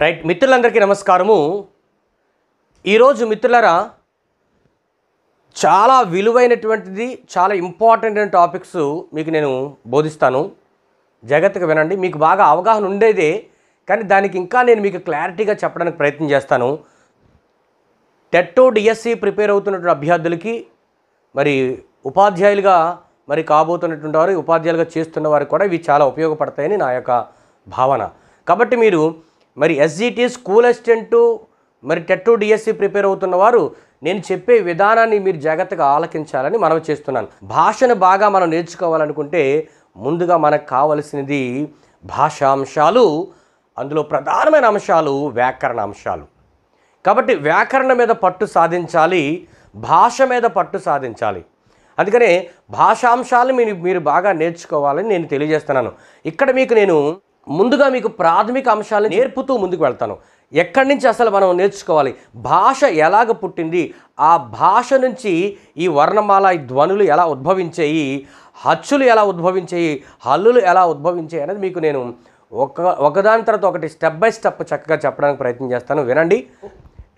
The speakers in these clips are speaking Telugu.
రైట్ మిత్రులందరికీ నమస్కారము ఈరోజు మిత్రులరా చాలా విలువైనటువంటిది చాలా ఇంపార్టెంట్ అయిన టాపిక్స్ మీకు నేను బోధిస్తాను జాగ్రత్తగా వినండి మీకు బాగా అవగాహన ఉండేదే కానీ దానికి ఇంకా నేను మీకు క్లారిటీగా చెప్పడానికి ప్రయత్నం చేస్తాను టెట్టో డిఎస్సి ప్రిపేర్ అవుతున్నటువంటి అభ్యర్థులకి మరి ఉపాధ్యాయులుగా మరి కాబోతున్నటువంటి వారు ఉపాధ్యాయులుగా చేస్తున్న వారికి కూడా ఇవి చాలా ఉపయోగపడతాయని నా యొక్క భావన కాబట్టి మీరు మరి ఎస్జిటి స్కూల్ అసిస్టెంటు మరి టెట్టు డిఎస్సి ప్రిపేర్ అవుతున్న వారు నేను చెప్పే విధానాన్ని మీరు జాగ్రత్తగా ఆలకించాలని మనవి చేస్తున్నాను భాషను బాగా మనం నేర్చుకోవాలనుకుంటే ముందుగా మనకు కావలసినది భాషాంశాలు అందులో ప్రధానమైన అంశాలు వ్యాకరణ అంశాలు కాబట్టి వ్యాకరణ మీద పట్టు సాధించాలి భాష మీద పట్టు సాధించాలి అందుకనే భాషాంశాలు మీరు మీరు బాగా నేర్చుకోవాలని నేను తెలియజేస్తున్నాను ఇక్కడ మీకు నేను ముందుగా మీకు ప్రాథమిక అంశాలను నేర్పుతూ ముందుకు వెళ్తాను ఎక్కడి నుంచి అసలు మనం నేర్చుకోవాలి భాష ఎలాగ పుట్టింది ఆ భాష నుంచి ఈ వర్ణమాల ఈ ధ్వనులు ఎలా ఉద్భవించాయి హచ్చులు ఎలా ఉద్భవించాయి హల్లులు ఎలా ఉద్భవించాయి అనేది మీకు నేను ఒక ఒకదాని తర్వాత ఒకటి స్టెప్ బై స్టెప్ చక్కగా చెప్పడానికి ప్రయత్నం చేస్తాను వినండి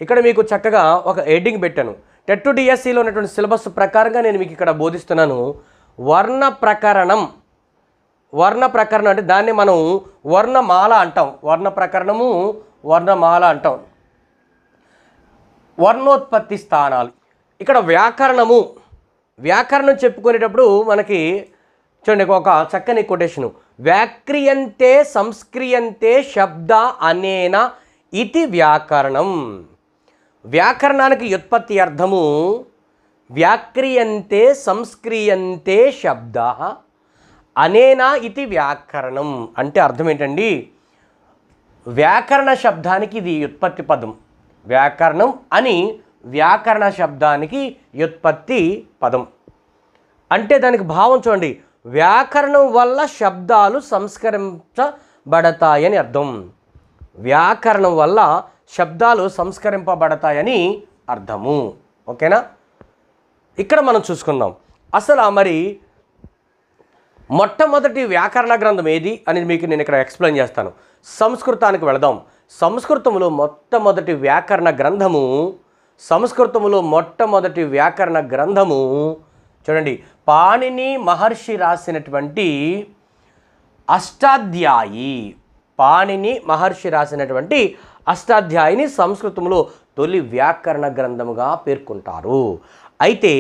ఇక్కడ మీకు చక్కగా ఒక ఎడింగ్ పెట్టాను టెట్ డిఎస్సిలో ఉన్నటువంటి సిలబస్ ప్రకారంగా నేను మీకు ఇక్కడ బోధిస్తున్నాను వర్ణ ప్రకరణం వర్ణ ప్రకరణం అంటే దాన్ని మనం వర్ణమాల అంటాం వర్ణ ప్రకరణము వర్ణమాల అంటాం వర్ణోత్పత్తి స్థానాలు ఇక్కడ వ్యాకరణము వ్యాకరణం చెప్పుకునేటప్పుడు మనకి చూడండి ఒక చక్కని కొటేషను వ్యాక్రియంతే సంస్క్రియంతే శబ్ద అనేన ఇది వ్యాకరణం వ్యాకరణానికి ఉత్పత్తి అర్థము వ్యాక్రియంతే సంస్క్రియంతే శబ్ద అనేనా ఇది వ్యాకరణం అంటే అర్థం ఏంటండి వ్యాకరణ శబ్దానికి ఇది ఉత్పత్తి పదం వ్యాకరణం అని వ్యాకరణ శబ్దానికి ఉత్పత్తి పదం అంటే దానికి భావం చూడండి వ్యాకరణం వల్ల శబ్దాలు సంస్కరించబడతాయని అర్థం వ్యాకరణం వల్ల శబ్దాలు సంస్కరింపబడతాయని అర్థము ఓకేనా ఇక్కడ మనం చూసుకుందాం అసలు మరి మొట్టమొదటి వ్యాకరణ గ్రంథం ఏది అనేది మీకు నేను ఇక్కడ ఎక్స్ప్లెయిన్ చేస్తాను సంస్కృతానికి వెళదాం సంస్కృతంలో మొట్టమొదటి వ్యాకరణ గ్రంథము సంస్కృతంలో మొట్టమొదటి వ్యాకరణ గ్రంథము చూడండి పాణిని మహర్షి రాసినటువంటి అష్టాధ్యాయి పాణిని మహర్షి రాసినటువంటి అష్టాధ్యాయిని సంస్కృతంలో తొలి వ్యాకరణ గ్రంథముగా పేర్కొంటారు అయితే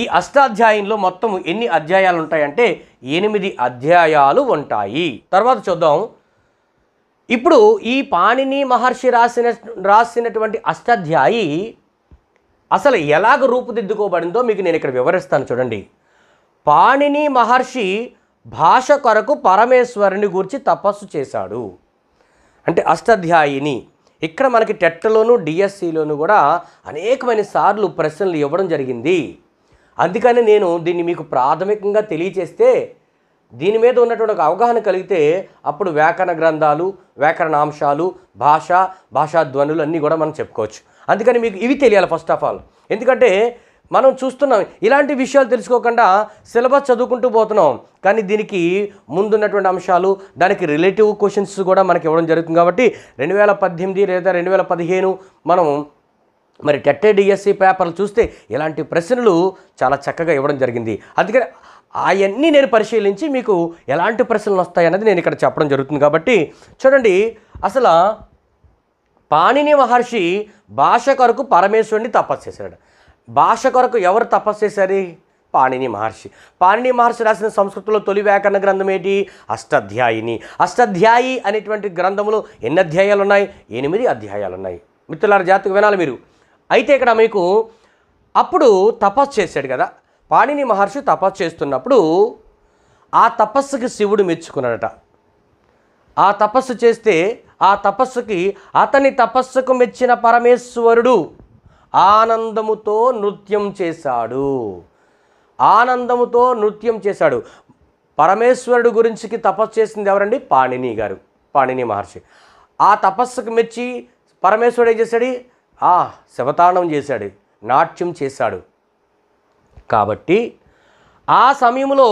ఈ అష్టాధ్యాయంలో మొత్తం ఎన్ని అధ్యాయాలు ఉంటాయంటే ఎనిమిది అధ్యాయాలు ఉంటాయి తర్వాత చూద్దాం ఇప్పుడు ఈ పాణిని మహర్షి రాసిన రాసినటువంటి అష్టాధ్యాయి అసలు ఎలాగ రూపుదిద్దుకోబడిందో మీకు నేను ఇక్కడ వివరిస్తాను చూడండి పాణిని మహర్షి భాష కొరకు పరమేశ్వరుని గురించి తపస్సు చేశాడు అంటే అష్టాధ్యాయిని ఇక్కడ మనకి టెట్లోను డిఎస్సిలోను కూడా అనేకమైన సార్లు ప్రశ్నలు ఇవ్వడం జరిగింది అందుకని నేను దీన్ని మీకు ప్రాథమికంగా తెలియచేస్తే దీని మీద ఉన్నటువంటి ఒక అవగాహన కలిగితే అప్పుడు వ్యాకరణ గ్రంథాలు వ్యాకరణాంశాలు భాష భాషా ధ్వనులు అన్నీ కూడా మనం చెప్పుకోవచ్చు అందుకని మీకు ఇవి తెలియాలి ఫస్ట్ ఆఫ్ ఆల్ ఎందుకంటే మనం చూస్తున్నాం ఇలాంటి విషయాలు తెలుసుకోకుండా సిలబస్ చదువుకుంటూ పోతున్నాం కానీ దీనికి ముందున్నటువంటి అంశాలు దానికి రిలేటివ్ క్వశ్చన్స్ కూడా మనకి ఇవ్వడం జరుగుతుంది కాబట్టి రెండు వేల పద్దెనిమిది లేదా రెండు వేల పదిహేను మనం మరి టెట్టే డిఎస్సి పేపర్లు చూస్తే ఇలాంటి ప్రశ్నలు చాలా చక్కగా ఇవ్వడం జరిగింది అందుకని అవన్నీ నేను పరిశీలించి మీకు ఎలాంటి ప్రశ్నలు వస్తాయన్నది నేను ఇక్కడ చెప్పడం జరుగుతుంది కాబట్టి చూడండి అసలు పాణిని మహర్షి భాష కొరకు పరమేశ్వరుని తపస్సు చేశాడు భాష కొరకు ఎవరు తపస్సు చేశారు పాణిని మహర్షి పాణిని మహర్షి రాసిన సంస్కృతంలో తొలి వ్యాకరణ గ్రంథం ఏంటి అష్టాధ్యాయిని అష్టాధ్యాయి అనేటువంటి గ్రంథంలో ఎన్ని అధ్యాయాలు ఉన్నాయి ఎనిమిది అధ్యాయాలు ఉన్నాయి మిత్రులారు జాతకు వినాలి మీరు అయితే ఇక్కడ మీకు అప్పుడు తపస్సు చేశాడు కదా పాణిని మహర్షి తపస్సు చేస్తున్నప్పుడు ఆ తపస్సుకి శివుడు మెచ్చుకున్నాడట ఆ తపస్సు చేస్తే ఆ తపస్సుకి అతని తపస్సుకు మెచ్చిన పరమేశ్వరుడు ఆనందముతో నృత్యం చేశాడు ఆనందముతో నృత్యం చేశాడు పరమేశ్వరుడు గురించికి తపస్సు చేసింది ఎవరండి పాణిని గారు పాణిని మహర్షి ఆ తపస్సుకు మెచ్చి పరమేశ్వరుడు ఏం చేశాడు ఆ శవతానం చేశాడు నాట్యం చేశాడు కాబట్టి ఆ సమయంలో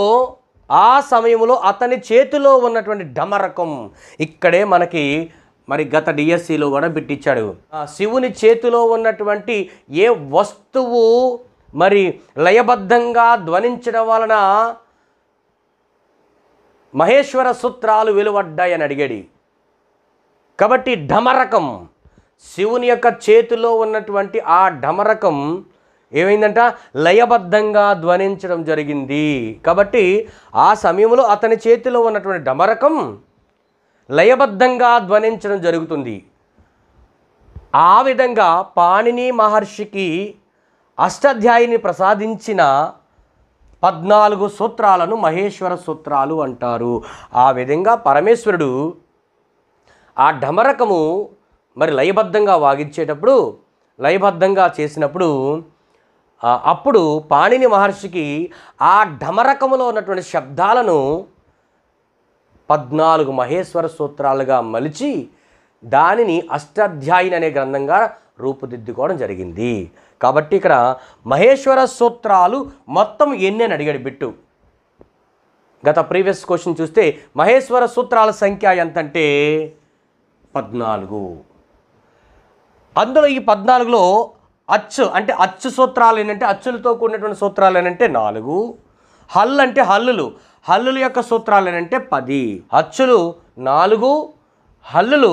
ఆ సమయంలో అతని చేతిలో ఉన్నటువంటి డమరకం ఇక్కడే మనకి మరి గత డిఎస్సిలో కూడా పెట్టించాడు శివుని చేతిలో ఉన్నటువంటి ఏ వస్తువు మరి లయబద్ధంగా ధ్వనించడం వలన మహేశ్వర సూత్రాలు వెలువడ్డాయని అడిగాడు కాబట్టి ఢమరకం శివుని యొక్క చేతిలో ఉన్నటువంటి ఆ ఢమరకం ఏమైందంట లయబద్ధంగా ధ్వనించడం జరిగింది కాబట్టి ఆ సమయంలో అతని చేతిలో ఉన్నటువంటి డమరకం లయబద్ధంగా ధ్వనించడం జరుగుతుంది ఆ విధంగా పాణిని మహర్షికి అష్టాధ్యాయుని ప్రసాదించిన పద్నాలుగు సూత్రాలను మహేశ్వర సూత్రాలు అంటారు ఆ విధంగా పరమేశ్వరుడు ఆ ఢమరకము మరి లయబద్ధంగా వాగించేటప్పుడు లయబద్ధంగా చేసినప్పుడు అప్పుడు పాణిని మహర్షికి ఆ ఢమరకములో ఉన్నటువంటి శబ్దాలను పద్నాలుగు మహేశ్వర సూత్రాలుగా మలిచి దానిని అష్టాధ్యాయిని అనే గ్రంథంగా రూపుదిద్దుకోవడం జరిగింది కాబట్టి ఇక్కడ మహేశ్వర సూత్రాలు మొత్తం ఎన్ని అని అడిగాడు బిట్టు గత ప్రీవియస్ క్వశ్చన్ చూస్తే మహేశ్వర సూత్రాల సంఖ్య ఎంతంటే పద్నాలుగు అందులో ఈ పద్నాలుగులో అచ్చు అంటే అచ్చు సూత్రాలు ఏంటంటే అచ్చులతో కూడినటువంటి సూత్రాలు ఏంటంటే నాలుగు హల్లు అంటే హల్లులు హల్లుల యొక్క సూత్రాలు ఏంటంటే పది అచ్చులు నాలుగు హల్లులు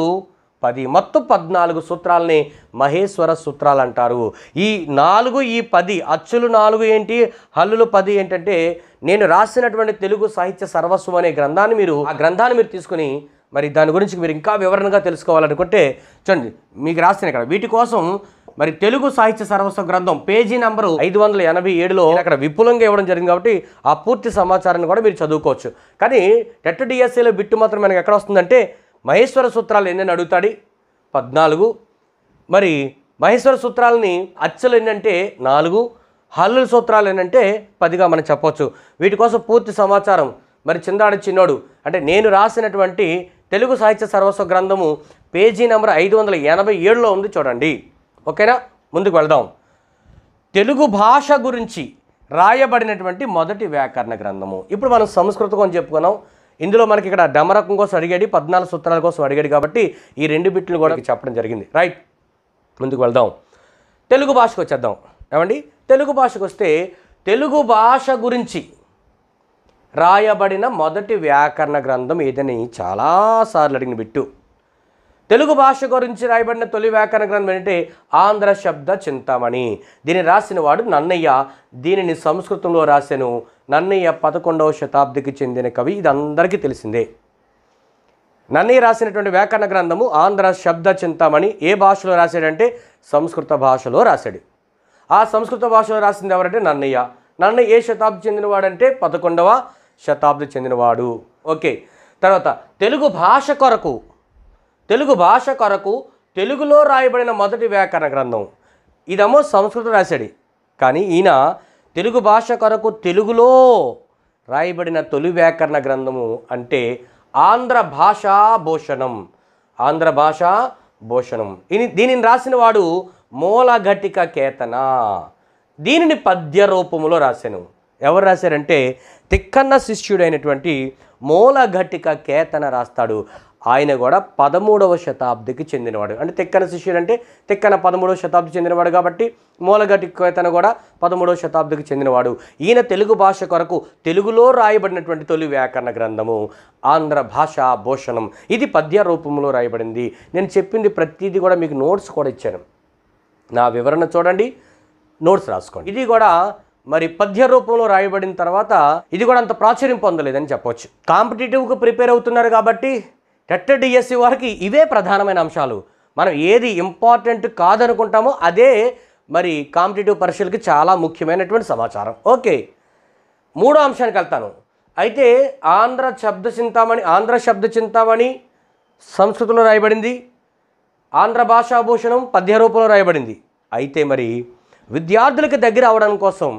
పది మొత్తం పద్నాలుగు సూత్రాలని మహేశ్వర సూత్రాలు అంటారు ఈ నాలుగు ఈ పది అచ్చులు నాలుగు ఏంటి హల్లులు పది ఏంటంటే నేను రాసినటువంటి తెలుగు సాహిత్య సర్వస్వం అనే గ్రంథాన్ని మీరు ఆ గ్రంథాన్ని మీరు తీసుకుని మరి దాని గురించి మీరు ఇంకా వివరణగా తెలుసుకోవాలనుకుంటే చూడండి మీకు రాస్తాను ఇక్కడ వీటి కోసం మరి తెలుగు సాహిత్య సర్వస్వ గ్రంథం పేజీ నంబరు ఐదు వందల ఎనభై ఏడులో అక్కడ విపులంగా ఇవ్వడం జరిగింది కాబట్టి ఆ పూర్తి సమాచారాన్ని కూడా మీరు చదువుకోవచ్చు కానీ టెట్ డిఎస్సీలో బిట్టు మాత్రం మనకి ఎక్కడ వస్తుందంటే మహేశ్వర సూత్రాలు ఎన్నెన్ని అడుగుతాడు పద్నాలుగు మరి మహేశ్వర సూత్రాలని అచ్చలు ఏంటంటే నాలుగు హల్లుల సూత్రాలు ఏంటంటే పదిగా మనం చెప్పవచ్చు వీటి కోసం పూర్తి సమాచారం మరి చిన్నాడు చిన్నోడు అంటే నేను రాసినటువంటి తెలుగు సాహిత్య సర్వస్వ గ్రంథము పేజీ నెంబర్ ఐదు వందల ఎనభై ఏడులో ఉంది చూడండి ఓకేనా ముందుకు వెళ్దాం తెలుగు భాష గురించి రాయబడినటువంటి మొదటి వ్యాకరణ గ్రంథము ఇప్పుడు మనం సంస్కృతం అని చెప్పుకున్నాం ఇందులో మనకి ఇక్కడ డమరకం కోసం అడిగాడు పద్నాలుగు సూత్రాల కోసం అడిగాడు కాబట్టి ఈ రెండు బిట్లు కూడా చెప్పడం జరిగింది రైట్ ముందుకు వెళ్దాం తెలుగు భాషకు వచ్చేద్దాం ఏమండి తెలుగు భాషకు వస్తే తెలుగు భాష గురించి రాయబడిన మొదటి వ్యాకరణ గ్రంథం ఏదని చాలాసార్లు అడిగిన బిట్టు తెలుగు భాష గురించి రాయబడిన తొలి వ్యాకరణ గ్రంథం ఏంటంటే ఆంధ్ర శబ్ద చింతామణి దీన్ని రాసిన వాడు నన్నయ్య దీనిని సంస్కృతంలో రాశాను నన్నయ్య పదకొండవ శతాబ్దికి చెందిన కవి ఇది అందరికీ తెలిసిందే నన్నయ్య రాసినటువంటి వ్యాకరణ గ్రంథము ఆంధ్ర శబ్ద చింతామణి ఏ భాషలో రాశాడంటే సంస్కృత భాషలో రాశాడు ఆ సంస్కృత భాషలో రాసింది ఎవరంటే నన్నయ్య నన్నయ్య ఏ శతాబ్ది చెందినవాడంటే పదకొండవ శతాబ్ది చెందినవాడు ఓకే తర్వాత తెలుగు భాష కొరకు తెలుగు భాష కొరకు తెలుగులో రాయబడిన మొదటి వ్యాకరణ గ్రంథం ఇదేమో సంస్కృతం రాశాడు కానీ ఈయన తెలుగు భాష కొరకు తెలుగులో రాయబడిన తొలి వ్యాకరణ గ్రంథము అంటే ఆంధ్ర భాషా భూషణం ఆంధ్ర భాష భూషణం ఇని దీనిని రాసిన వాడు మూలఘటిక కేతన దీనిని పద్య రూపంలో రాశాను ఎవరు రాశారంటే తిక్కన్న శిష్యుడైనటువంటి మూలఘటిక కేతన రాస్తాడు ఆయన కూడా పదమూడవ శతాబ్దికి చెందినవాడు అంటే తిక్కన శిష్యుడు అంటే తిక్కన పదమూడవ శతాబ్ది చెందినవాడు కాబట్టి మూలఘటికేతన కేతన కూడా పదమూడవ శతాబ్దికి చెందినవాడు ఈయన తెలుగు భాష కొరకు తెలుగులో రాయబడినటువంటి తొలి వ్యాకరణ గ్రంథము ఆంధ్ర భాష భూషణం ఇది పద్య రూపంలో రాయబడింది నేను చెప్పింది ప్రతిదీ కూడా మీకు నోట్స్ కూడా ఇచ్చాను నా వివరణ చూడండి నోట్స్ రాసుకోండి ఇది కూడా మరి పద్య రూపంలో రాయబడిన తర్వాత ఇది కూడా అంత ప్రాచుర్యం పొందలేదని చెప్పొచ్చు కాంపిటేటివ్గా ప్రిపేర్ అవుతున్నారు కాబట్టి టెట్ డిఎస్సి వారికి ఇవే ప్రధానమైన అంశాలు మనం ఏది ఇంపార్టెంట్ కాదనుకుంటామో అదే మరి కాంపిటేటివ్ పరీక్షలకి చాలా ముఖ్యమైనటువంటి సమాచారం ఓకే మూడో అంశానికి వెళ్తాను అయితే ఆంధ్ర శబ్ద చింతామణి ఆంధ్ర శబ్ద చింతామణి సంస్కృతంలో రాయబడింది ఆంధ్ర భాషాభూషణం పద్య రూపంలో రాయబడింది అయితే మరి విద్యార్థులకు దగ్గర అవడం కోసం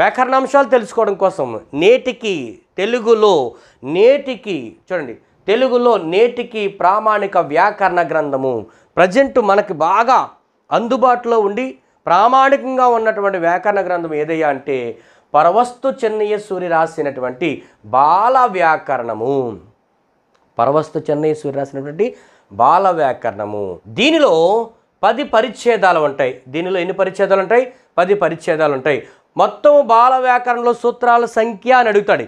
వ్యాకరణాంశాలు తెలుసుకోవడం కోసం నేటికి తెలుగులో నేటికి చూడండి తెలుగులో నేటికి ప్రామాణిక వ్యాకరణ గ్రంథము ప్రజెంట్ మనకి బాగా అందుబాటులో ఉండి ప్రామాణికంగా ఉన్నటువంటి వ్యాకరణ గ్రంథం ఏదయ్యా అంటే పరవస్తు చెన్నయ్యసూరి రాసినటువంటి బాల వ్యాకరణము పరవస్తు చెన్నయ్యసూరి రాసినటువంటి బాల వ్యాకరణము దీనిలో పది పరిచ్ఛేదాలు ఉంటాయి దీనిలో ఎన్ని పరిచ్ఛేదాలు ఉంటాయి పది పరిచ్ఛేదాలు ఉంటాయి మొత్తం బాల వ్యాకరణలో సూత్రాల సంఖ్య అని అడుగుతాడు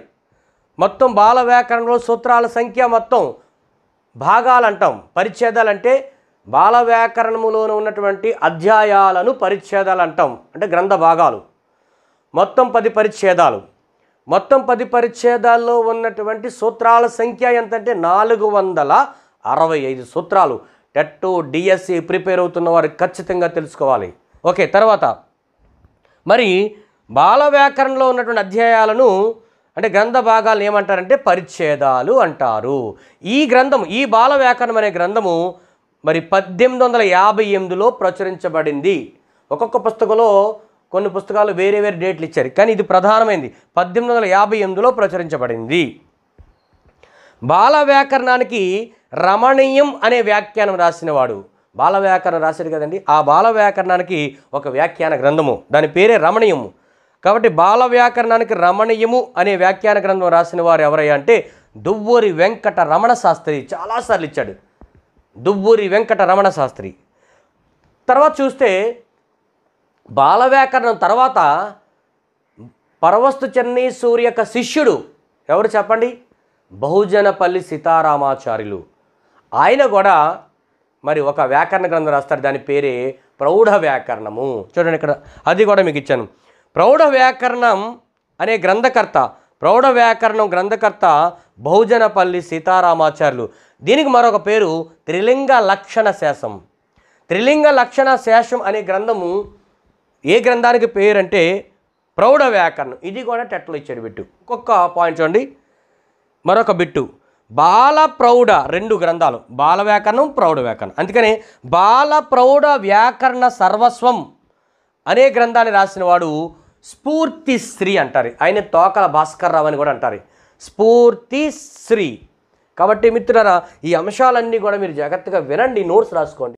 మొత్తం బాల వ్యాకరణలో సూత్రాల సంఖ్య మొత్తం భాగాలు అంటాం పరిచ్ఛేదాలు అంటే బాల వ్యాకరణములోన ఉన్నటువంటి అధ్యాయాలను పరిచ్ఛేదాలు అంటాం అంటే గ్రంథ భాగాలు మొత్తం పది పరిచ్ఛేదాలు మొత్తం పది పరిచ్ఛేదాల్లో ఉన్నటువంటి సూత్రాల సంఖ్య ఎంతంటే నాలుగు వందల అరవై ఐదు సూత్రాలు టెట్ డిఎస్సి ప్రిపేర్ అవుతున్న వారు ఖచ్చితంగా తెలుసుకోవాలి ఓకే తర్వాత మరి బాల వ్యాకరణలో ఉన్నటువంటి అధ్యాయాలను అంటే గ్రంథ భాగాలు ఏమంటారంటే పరిచ్ఛేదాలు అంటారు ఈ గ్రంథం ఈ బాల వ్యాకరణం అనే గ్రంథము మరి పద్దెనిమిది వందల యాభై ఎనిమిదిలో ప్రచురించబడింది ఒక్కొక్క పుస్తకంలో కొన్ని పుస్తకాలు వేరే వేరే డేట్లు ఇచ్చారు కానీ ఇది ప్రధానమైనది పద్దెనిమిది వందల యాభై ఎనిమిదిలో ప్రచురించబడింది బాల వ్యాకరణానికి రమణీయం అనే వ్యాఖ్యానం రాసినవాడు బాల వ్యాకరణం రాశాడు కదండి ఆ బాల వ్యాకరణానికి ఒక వ్యాఖ్యాన గ్రంథము దాని పేరే రమణీయము కాబట్టి బాల వ్యాకరణానికి రమణీయము అనే వ్యాఖ్యాన గ్రంథం రాసిన వారు ఎవరయ్యా అంటే దువ్వూరి వెంకట రమణ శాస్త్రి చాలాసార్లు ఇచ్చాడు దువ్వూరి వెంకట రమణ శాస్త్రి తర్వాత చూస్తే బాల వ్యాకరణం తర్వాత పరవస్తు చెన్నై సూర్య యొక్క శిష్యుడు ఎవరు చెప్పండి బహుజనపల్లి సీతారామాచార్యులు ఆయన కూడా మరి ఒక వ్యాకరణ గ్రంథం రాస్తారు దాని పేరే ప్రౌఢ వ్యాకరణము చూడండి ఇక్కడ అది కూడా మీకు ఇచ్చాను ప్రౌఢ వ్యాకరణం అనే గ్రంథకర్త ప్రౌఢ వ్యాకరణం గ్రంథకర్త బహుజనపల్లి సీతారామాచార్యులు దీనికి మరొక పేరు త్రిలింగ లక్షణ శేషం త్రిలింగ లక్షణ శేషం అనే గ్రంథము ఏ గ్రంథానికి పేరు అంటే ప్రౌఢ వ్యాకరణం ఇది కూడా టెట్లో ఇచ్చాడు బిట్టు ఒక్కొక్క పాయింట్ చూడండి మరొక బిట్టు బాల ప్రౌఢ రెండు గ్రంథాలు బాల వ్యాకరణం ప్రౌఢ వ్యాకరణం అందుకని బాల ప్రౌఢ వ్యాకరణ సర్వస్వం అనే గ్రంథాన్ని రాసిన వాడు స్ఫూర్తి శ్రీ అంటారు ఆయన తోకల భాస్కర్ రావు అని కూడా అంటారు స్ఫూర్తి శ్రీ కాబట్టి మిత్రులారా ఈ అంశాలన్నీ కూడా మీరు జాగ్రత్తగా వినండి నోట్స్ రాసుకోండి